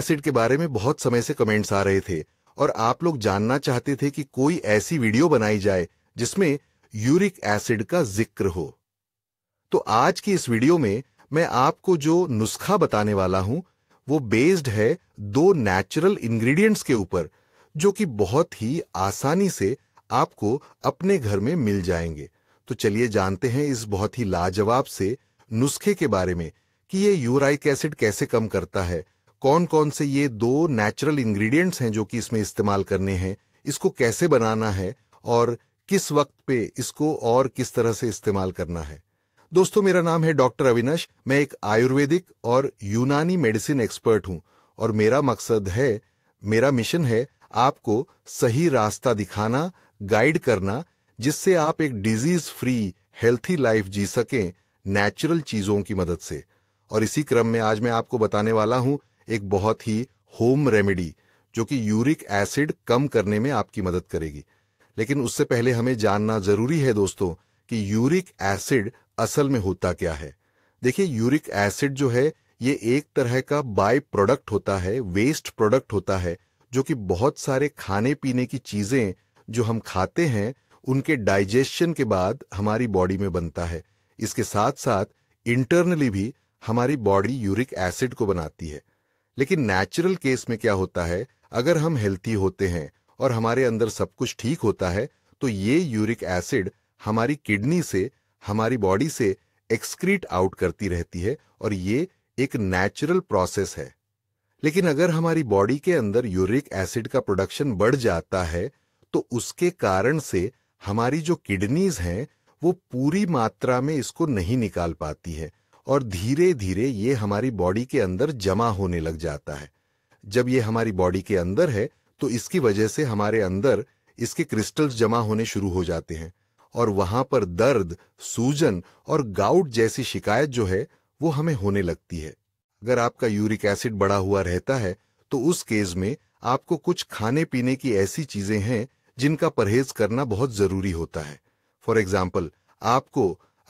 Acid के बारे में बहुत समय से कमेंट्स आ रहे थे और आप लोग जानना चाहते थे कि कोई ऐसी वीडियो बनाई जाए जिसमें यूरिक एसिड का जिक्र हो तो आज की इस वीडियो में मैं आपको जो नुस्खा बताने वाला हूं वो बेस्ड है दो नेचुरल इंग्रेडिएंट्स के ऊपर जो कि बहुत ही आसानी से आपको अपने घर में मिल जाएंगे तो चलिए जानते हैं इस बहुत ही लाजवाब से नुस्खे के बारे में कि ये यूराइक एसिड कैसे कम करता है कौन कौन से ये दो नेचुरल इंग्रेडिएंट्स हैं जो कि इसमें इस्तेमाल करने हैं इसको कैसे बनाना है और किस वक्त पे इसको और किस तरह से इस्तेमाल करना है दोस्तों मेरा नाम है डॉक्टर अविनाश मैं एक आयुर्वेदिक और यूनानी मेडिसिन एक्सपर्ट हूं और मेरा मकसद है मेरा मिशन है आपको सही रास्ता दिखाना गाइड करना जिससे आप एक डिजीज फ्री हेल्थी लाइफ जी सकें नेचुरल चीजों की मदद से और इसी क्रम में आज मैं आपको बताने वाला हूं एक बहुत ही होम रेमेडी जो कि यूरिक एसिड कम करने में आपकी मदद करेगी लेकिन उससे पहले हमें जानना जरूरी है दोस्तों कि यूरिक एसिड असल में होता क्या है देखिए यूरिक एसिड जो है ये एक तरह का बाय प्रोडक्ट होता है वेस्ट प्रोडक्ट होता है जो कि बहुत सारे खाने पीने की चीजें जो हम खाते हैं उनके डाइजेशन के बाद हमारी बॉडी में बनता है इसके साथ साथ इंटरनली भी हमारी बॉडी यूरिक एसिड को बनाती है लेकिन नेचुरल केस में क्या होता है अगर हम हेल्थी होते हैं और हमारे अंदर सब कुछ ठीक होता है तो ये यूरिक एसिड हमारी किडनी से हमारी बॉडी से एक्सक्रीट आउट करती रहती है और ये एक नेचुरल प्रोसेस है लेकिन अगर हमारी बॉडी के अंदर यूरिक एसिड का प्रोडक्शन बढ़ जाता है तो उसके कारण से हमारी जो किडनीज हैं वो पूरी मात्रा में इसको नहीं निकाल पाती है और धीरे धीरे ये हमारी बॉडी के अंदर जमा होने लग जाता है जब ये हमारी बॉडी के अंदर है तो इसकी वजह से हमारे अंदर इसके क्रिस्टल्स जमा होने शुरू हो जाते हैं और वहां पर दर्द सूजन और गाउट जैसी शिकायत जो है वो हमें होने लगती है अगर आपका यूरिक एसिड बढ़ा हुआ रहता है तो उस केस में आपको कुछ खाने पीने की ऐसी चीजें हैं जिनका परहेज करना बहुत जरूरी होता है फॉर एग्जाम्पल आपको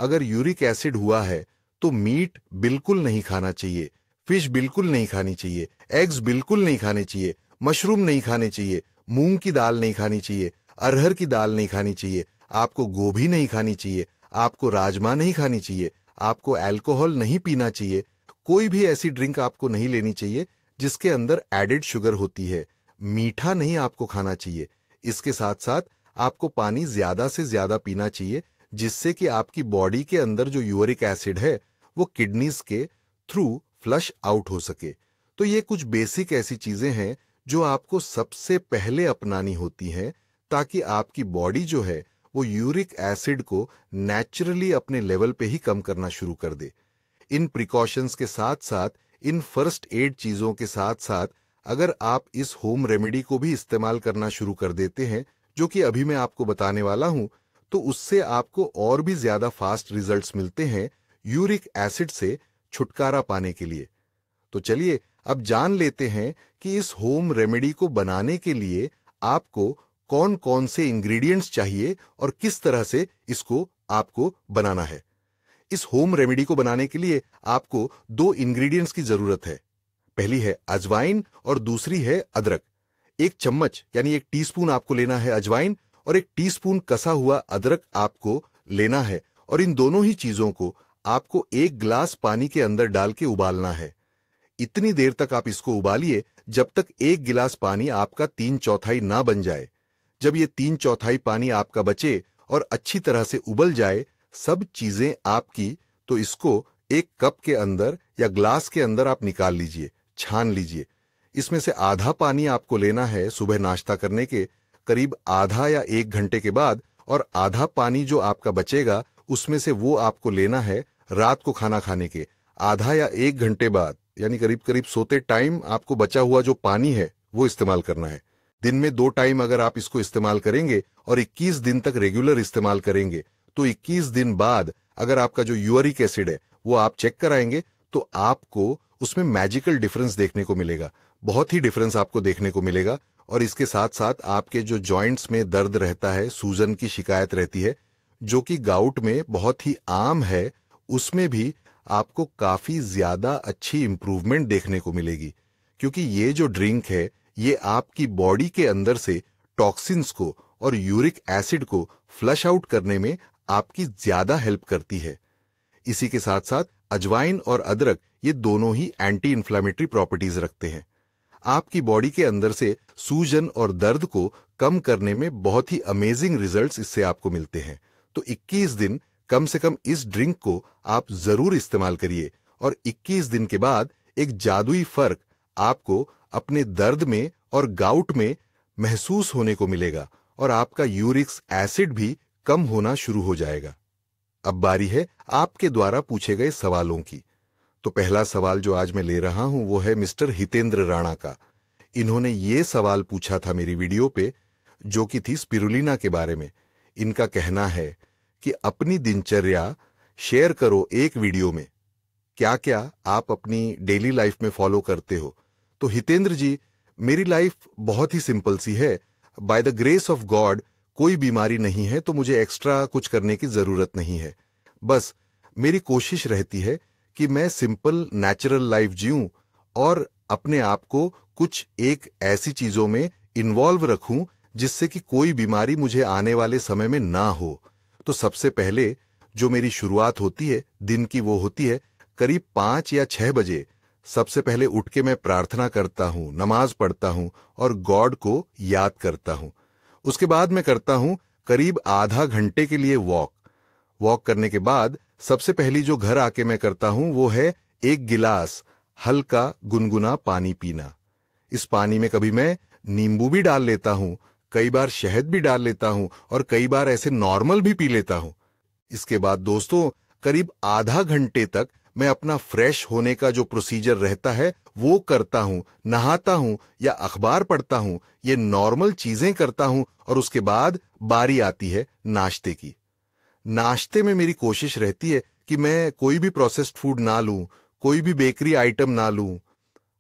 अगर यूरिक एसिड हुआ है तो मीट बिल्कुल नहीं खाना चाहिए फिश बिल्कुल नहीं खानी चाहिए एग्स बिल्कुल नहीं खाने चाहिए मशरूम नहीं खाने चाहिए मूंग की दाल नहीं खानी चाहिए अरहर की दाल नहीं खानी चाहिए आपको गोभी नहीं खानी चाहिए आपको राजमा नहीं खानी चाहिए आपको अल्कोहल नहीं पीना चाहिए कोई भी ऐसी ड्रिंक आपको नहीं लेनी चाहिए जिसके अंदर एडेड शुगर होती है मीठा नहीं आपको खाना चाहिए इसके साथ साथ आपको पानी ज्यादा से ज्यादा पीना चाहिए जिससे कि आपकी बॉडी के अंदर जो यूरिक एसिड है वो किडनीज के थ्रू फ्लश आउट हो सके तो ये कुछ बेसिक ऐसी चीजें हैं जो आपको सबसे पहले अपनानी होती हैं ताकि आपकी बॉडी जो है वो यूरिक एसिड को नेचुरली अपने लेवल पे ही कम करना शुरू कर दे इन प्रिकॉशंस के साथ साथ इन फर्स्ट एड चीजों के साथ साथ अगर आप इस होम रेमेडी को भी इस्तेमाल करना शुरू कर देते हैं जो कि अभी मैं आपको बताने वाला हूं तो उससे आपको और भी ज्यादा फास्ट रिजल्ट्स मिलते हैं यूरिक एसिड से छुटकारा पाने के लिए तो चलिए अब जान लेते हैं कि इस होम रेमेडी को बनाने के लिए आपको कौन कौन से इंग्रेडिएंट्स चाहिए और किस तरह से इसको आपको बनाना है इस होम रेमेडी को बनाने के लिए आपको दो इंग्रेडिएंट्स की जरूरत है पहली है अजवाइन और दूसरी है अदरक एक चम्मच यानी एक टीस्पून आपको लेना है अजवाइन और एक टीस्पून कसा हुआ अदरक आपको लेना है और इन दोनों ही चीजों को आपको एक ग्लास पानी के अंदर डाल के उबालना है इतनी देर तक आप इसको उबालिए जब तक एक गिलास पानी आपका तीन चौथाई ना बन जाए जब ये तीन चौथाई पानी आपका बचे और अच्छी तरह से उबल जाए सब चीजें आपकी तो इसको एक कप के अंदर या ग्लास के अंदर आप निकाल लीजिए छान लीजिए इसमें से आधा पानी आपको लेना है सुबह नाश्ता करने के करीब आधा या एक घंटे के बाद और आधा पानी जो आपका बचेगा उसमें से वो आपको लेना है रात को खाना खाने के आधा या एक घंटे बाद यानी करीब करीब सोते टाइम आपको बचा हुआ जो पानी है वो इस्तेमाल करना है दिन में दो टाइम अगर आप इसको इस्तेमाल करेंगे और 21 दिन तक रेगुलर इस्तेमाल करेंगे तो 21 दिन बाद अगर आपका जो यूरिक एसिड है वो आप चेक कराएंगे तो आपको उसमें मैजिकल डिफरेंस देखने को मिलेगा बहुत ही डिफरेंस आपको देखने को मिलेगा और इसके साथ साथ आपके जो जॉइंट्स में दर्द रहता है सूजन की शिकायत रहती है जो कि गाउट में बहुत ही आम है उसमें भी आपको काफ़ी ज़्यादा अच्छी इम्प्रूवमेंट देखने को मिलेगी क्योंकि ये जो ड्रिंक है ये आपकी बॉडी के अंदर से टॉक्सिन्स को और यूरिक एसिड को फ्लश आउट करने में आपकी ज़्यादा हेल्प करती है इसी के साथ साथ अजवाइन और अदरक ये दोनों ही एंटी इन्फ्लामेटरी प्रॉपर्टीज रखते हैं आपकी बॉडी के अंदर से सूजन और दर्द को कम करने में बहुत ही अमेजिंग रिजल्ट्स इससे आपको मिलते हैं तो 21 दिन कम से कम इस ड्रिंक को आप जरूर इस्तेमाल करिए और 21 दिन के बाद एक जादुई फर्क आपको अपने दर्द में और गाउट में महसूस होने को मिलेगा और आपका यूरिक्स एसिड भी कम होना शुरू हो जाएगा अब बारी है आपके द्वारा पूछे गए सवालों की तो पहला सवाल जो आज मैं ले रहा हूं वो है मिस्टर हितेंद्र राणा का इन्होंने ये सवाल पूछा था मेरी वीडियो पे जो कि थी स्पिरुलिना के बारे में इनका कहना है कि अपनी दिनचर्या शेयर करो एक वीडियो में क्या क्या आप अपनी डेली लाइफ में फॉलो करते हो तो हितेंद्र जी मेरी लाइफ बहुत ही सिंपल सी है by the grace of God कोई बीमारी नहीं है तो मुझे एक्स्ट्रा कुछ करने की जरूरत नहीं है बस मेरी कोशिश रहती है कि मैं सिंपल नेचुरल लाइफ जीऊं और अपने आप को कुछ एक ऐसी चीजों में इन्वॉल्व रखूं जिससे कि कोई बीमारी मुझे आने वाले समय में ना हो तो सबसे पहले जो मेरी शुरुआत होती है दिन की वो होती है करीब पांच या छह बजे सबसे पहले उठ के मैं प्रार्थना करता हूं नमाज पढ़ता हूं और गॉड को याद करता हूं उसके बाद मैं करता हूं करीब आधा घंटे के लिए वॉक वॉक करने के बाद सबसे पहली जो घर आके मैं करता हूं वो है एक गिलास हल्का गुनगुना पानी पीना इस पानी में कभी मैं नींबू भी डाल लेता हूं कई बार शहद भी डाल लेता हूं और कई बार ऐसे नॉर्मल भी पी लेता हूं इसके बाद दोस्तों करीब आधा घंटे तक मैं अपना फ्रेश होने का जो प्रोसीजर रहता है वो करता हूं नहाता हूं या अखबार पढ़ता हूं ये नॉर्मल चीजें करता हूं और उसके बाद बारी आती है नाश्ते की नाश्ते में मेरी कोशिश रहती है कि मैं कोई भी प्रोसेस्ड फूड ना लूं, कोई भी बेकरी आइटम ना लूं।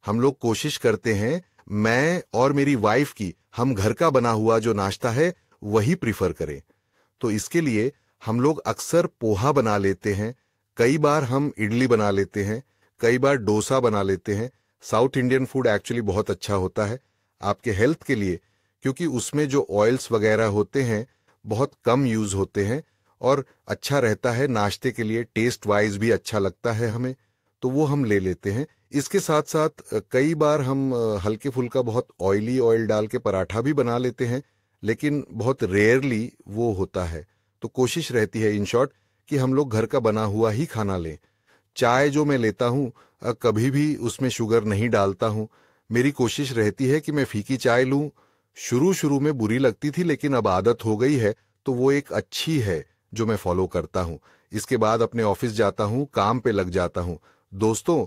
हम लोग कोशिश करते हैं मैं और मेरी वाइफ की हम घर का बना हुआ जो नाश्ता है वही प्रिफर करें तो इसके लिए हम लोग अक्सर पोहा बना लेते हैं कई बार हम इडली बना लेते हैं कई बार डोसा बना लेते हैं साउथ इंडियन फूड एक्चुअली बहुत अच्छा होता है आपके हेल्थ के लिए क्योंकि उसमें जो ऑयल्स वगैरह होते हैं बहुत कम यूज होते हैं और अच्छा रहता है नाश्ते के लिए टेस्ट वाइज भी अच्छा लगता है हमें तो वो हम ले लेते हैं इसके साथ साथ कई बार हम हल्के फुल्का बहुत ऑयली ऑयल डाल के पराठा भी बना लेते हैं लेकिन बहुत रेयरली वो होता है तो कोशिश रहती है इन शॉर्ट कि हम लोग घर का बना हुआ ही खाना लें चाय जो मैं लेता हूँ कभी भी उसमें शुगर नहीं डालता हूँ मेरी कोशिश रहती है कि मैं फीकी चाय लूँ शुरू शुरू में बुरी लगती थी लेकिन अब आदत हो गई है तो वो एक अच्छी है जो मैं फॉलो करता हूँ इसके बाद अपने ऑफिस जाता हूँ काम पे लग जाता हूँ दोस्तों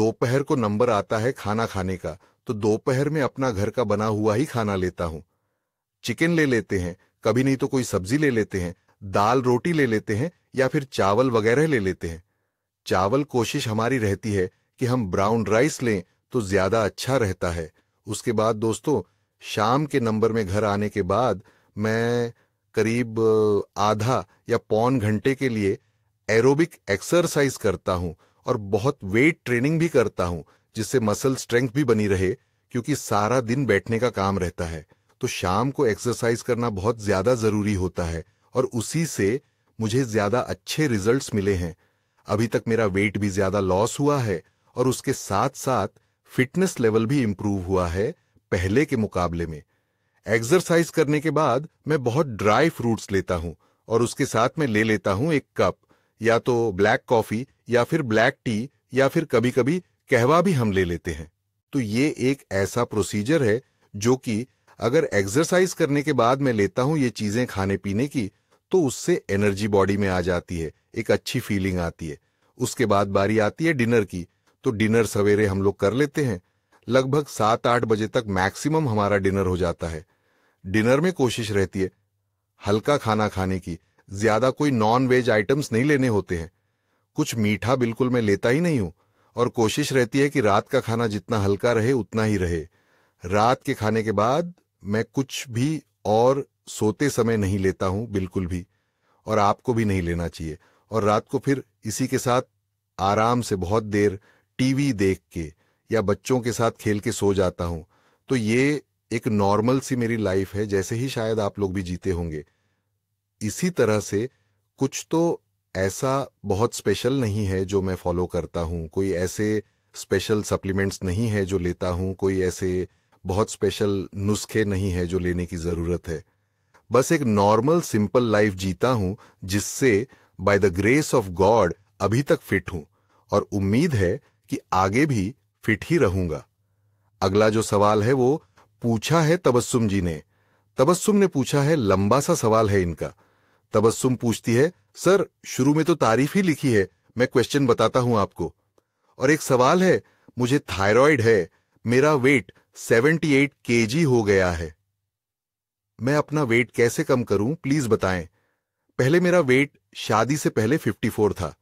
दोपहर को नंबर आता है खाना खाने का तो दोपहर में अपना घर का बना हुआ ही खाना लेता हूँ चिकन ले लेते हैं कभी नहीं तो कोई सब्जी ले लेते हैं दाल रोटी ले लेते हैं या फिर चावल वगैरह ले लेते हैं चावल कोशिश हमारी रहती है कि हम ब्राउन राइस लें तो ज्यादा अच्छा रहता है उसके बाद दोस्तों शाम के नंबर में घर आने के बाद मैं करीब आधा या पौन घंटे के लिए एरोबिक एक्सरसाइज करता हूं और बहुत वेट ट्रेनिंग भी करता हूं जिससे मसल स्ट्रेंथ भी बनी रहे क्योंकि सारा दिन बैठने का काम रहता है तो शाम को एक्सरसाइज करना बहुत ज़्यादा ज़रूरी होता है और उसी से मुझे ज़्यादा अच्छे रिजल्ट्स मिले हैं अभी तक मेरा वेट भी ज़्यादा लॉस हुआ है और उसके साथ साथ फिटनेस लेवल भी इम्प्रूव हुआ है पहले के मुकाबले में एक्सरसाइज करने के बाद मैं बहुत ड्राई फ्रूट्स लेता हूँ और उसके साथ में ले लेता हूँ एक कप या तो ब्लैक कॉफी या फिर ब्लैक टी या फिर कभी कभी कहवा भी हम ले लेते हैं तो ये एक ऐसा प्रोसीजर है जो कि अगर एक्सरसाइज करने के बाद मैं लेता हूँ ये चीजें खाने पीने की तो उससे एनर्जी बॉडी में आ जाती है एक अच्छी फीलिंग आती है उसके बाद बारी आती है डिनर की तो डिनर सवेरे हम लोग कर लेते हैं लगभग सात आठ बजे तक मैक्सिमम हमारा डिनर हो जाता है डिनर में कोशिश रहती है हल्का खाना खाने की ज्यादा कोई नॉन वेज आइटम्स नहीं लेने होते हैं कुछ मीठा बिल्कुल मैं लेता ही नहीं हूं और कोशिश रहती है कि रात का खाना जितना हल्का रहे उतना ही रहे रात के खाने के बाद मैं कुछ भी और सोते समय नहीं लेता हूं बिल्कुल भी और आपको भी नहीं लेना चाहिए और रात को फिर इसी के साथ आराम से बहुत देर टीवी देख के या बच्चों के साथ खेल के सो जाता हूं तो ये एक नॉर्मल सी मेरी लाइफ है जैसे ही शायद आप लोग भी जीते होंगे इसी तरह से कुछ तो ऐसा बहुत स्पेशल नहीं है जो मैं फॉलो करता हूं कोई ऐसे स्पेशल सप्लीमेंट्स नहीं है जो लेता हूं कोई ऐसे बहुत स्पेशल नुस्खे नहीं है जो लेने की ज़रूरत है बस एक नॉर्मल सिंपल लाइफ जीता हूं जिससे by the grace of God अभी तक फिट हूं और उम्मीद है कि आगे भी फिट ही रहूंगा अगला जो सवाल है वो पूछा है तबस्सुम जी ने तबस्सुम ने पूछा है लंबा सा सवाल है इनका तबस्सुम पूछती है सर शुरू में तो तारीफ ही लिखी है मैं क्वेश्चन बताता हूं आपको और एक सवाल है मुझे थायराइड है मेरा वेट 78 एट केजी हो गया है मैं अपना वेट कैसे कम करूं प्लीज बताएं पहले मेरा वेट शादी से पहले 54 था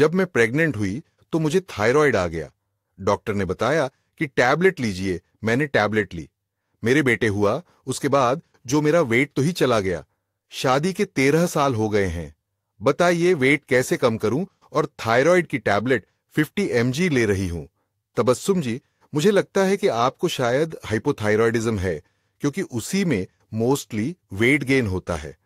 जब मैं प्रेग्नेंट हुई तो मुझे थायराइड आ गया डॉक्टर ने बताया कि टैबलेट लीजिए मैंने टैबलेट ली मेरे बेटे हुआ उसके बाद जो मेरा वेट तो ही चला गया शादी के तेरह साल हो गए हैं बताइए वेट कैसे कम करूं और थायराइड की टैबलेट 50 एम ले रही हूं तबस्सुम जी मुझे लगता है कि आपको शायद हाइपोथायरॉयडिज्म है क्योंकि उसी में मोस्टली वेट गेन होता है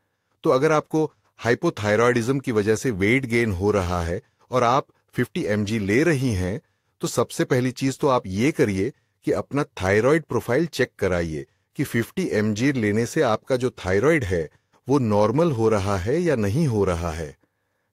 तो अगर आपको हाइपोथायरॉयडिज्म की वजह से वेट गेन हो रहा है और आप 50 एम ले रही हैं तो सबसे पहली चीज तो आप ये करिए कि अपना थायराइड प्रोफाइल चेक कराइए कि 50 एम लेने से आपका जो थायराइड है वो नॉर्मल हो रहा है या नहीं हो रहा है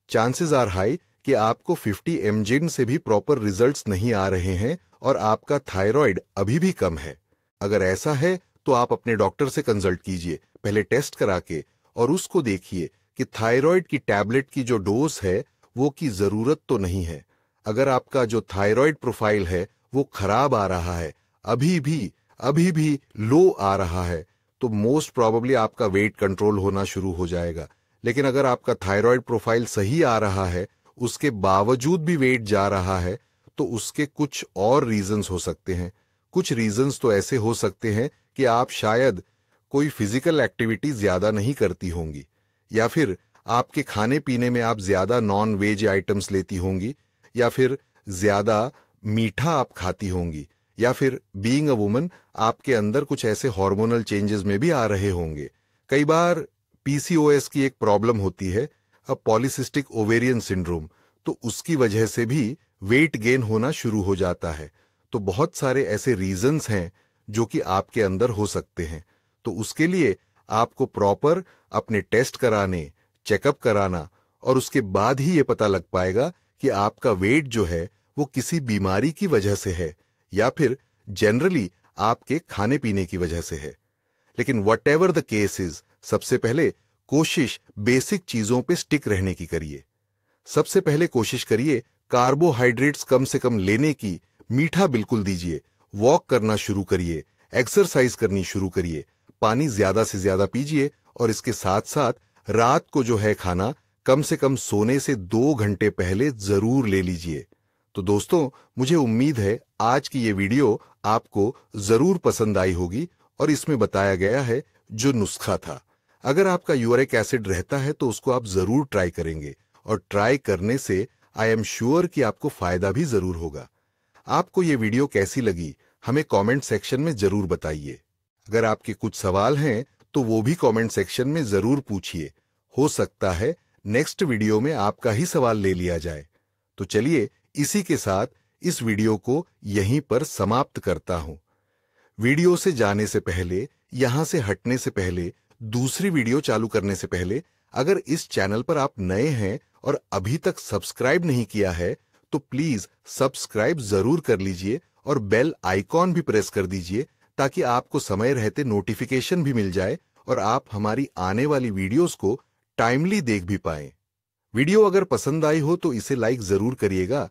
चांसेस आर हाई कि आपको 50 एम से भी प्रॉपर रिजल्ट्स नहीं आ रहे हैं और आपका थायराइड अभी भी कम है अगर ऐसा है तो आप अपने डॉक्टर से कंसल्ट कीजिए पहले टेस्ट करा के और उसको देखिए कि थायराइड की टैबलेट की जो डोज है वो की जरूरत तो नहीं है अगर आपका जो थायराइड प्रोफाइल है वो खराब आ रहा है अभी भी अभी भी लो आ रहा है तो मोस्ट प्रॉबली आपका वेट कंट्रोल होना शुरू हो जाएगा लेकिन अगर आपका थायराइड प्रोफाइल सही आ रहा है उसके बावजूद भी वेट जा रहा है तो उसके कुछ और रीजंस हो सकते हैं कुछ रीजंस तो ऐसे हो सकते हैं कि आप शायद कोई फिजिकल एक्टिविटी ज्यादा नहीं करती होंगी या फिर आपके खाने पीने में आप ज्यादा नॉन वेज आइटम्स लेती होंगी या फिर ज्यादा मीठा आप खाती होंगी या फिर बीइंग अ वुमन आपके अंदर कुछ ऐसे हार्मोनल चेंजेस में भी आ रहे होंगे कई बार पीसीओएस की एक प्रॉब्लम होती है पॉलिसिस्टिक ओवेरियन सिंड्रोम तो उसकी वजह से भी वेट गेन होना शुरू हो जाता है तो बहुत सारे ऐसे रीजंस हैं जो कि आपके अंदर हो सकते हैं तो उसके लिए आपको प्रॉपर अपने टेस्ट कराने चेकअप कराना और उसके बाद ही ये पता लग पाएगा कि आपका वेट जो है वो किसी बीमारी की वजह से है या फिर जनरली आपके खाने पीने की वजह से है लेकिन whatever the case is सबसे पहले कोशिश बेसिक चीजों पे स्टिक रहने की करिए सबसे पहले कोशिश करिए कार्बोहाइड्रेट्स कम से कम लेने की मीठा बिल्कुल दीजिए वॉक करना शुरू करिए एक्सरसाइज करनी शुरू करिए पानी ज्यादा से ज्यादा पीजिए और इसके साथ साथ रात को जो है खाना कम से कम सोने से दो घंटे पहले जरूर ले लीजिए तो दोस्तों मुझे उम्मीद है आज की ये वीडियो आपको जरूर पसंद आई होगी और इसमें बताया गया है जो नुस्खा था अगर आपका यूरिक एसिड रहता है तो उसको आप जरूर ट्राई करेंगे और ट्राई करने से आई एम श्योर कि आपको फायदा भी जरूर होगा आपको ये वीडियो कैसी लगी हमें कमेंट सेक्शन में जरूर बताइए अगर आपके कुछ सवाल हैं तो वो भी कमेंट सेक्शन में जरूर पूछिए हो सकता है नेक्स्ट वीडियो में आपका ही सवाल ले लिया जाए तो चलिए इसी के साथ इस वीडियो को यहीं पर समाप्त करता हूं वीडियो से जाने से पहले यहां से हटने से पहले दूसरी वीडियो चालू करने से पहले अगर इस चैनल पर आप नए हैं और अभी तक सब्सक्राइब नहीं किया है तो प्लीज सब्सक्राइब जरूर कर लीजिए और बेल आइकॉन भी प्रेस कर दीजिए ताकि आपको समय रहते नोटिफिकेशन भी मिल जाए और आप हमारी आने वाली वीडियोस को टाइमली देख भी पाए वीडियो अगर पसंद आई हो तो इसे लाइक जरूर करिएगा